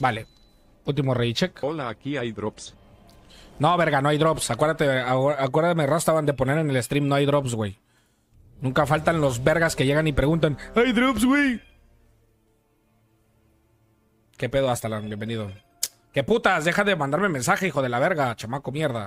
Vale. Último recheck. Hola, aquí hay drops. No, verga, no hay drops. Acuérdate, acuérdame, Rastaban de poner en el stream no hay drops, güey. Nunca faltan los vergas que llegan y preguntan, ¡Hay drops, güey! ¿Qué pedo, hasta la Bienvenido. ¡Qué putas! Deja de mandarme mensaje, hijo de la verga, chamaco mierda.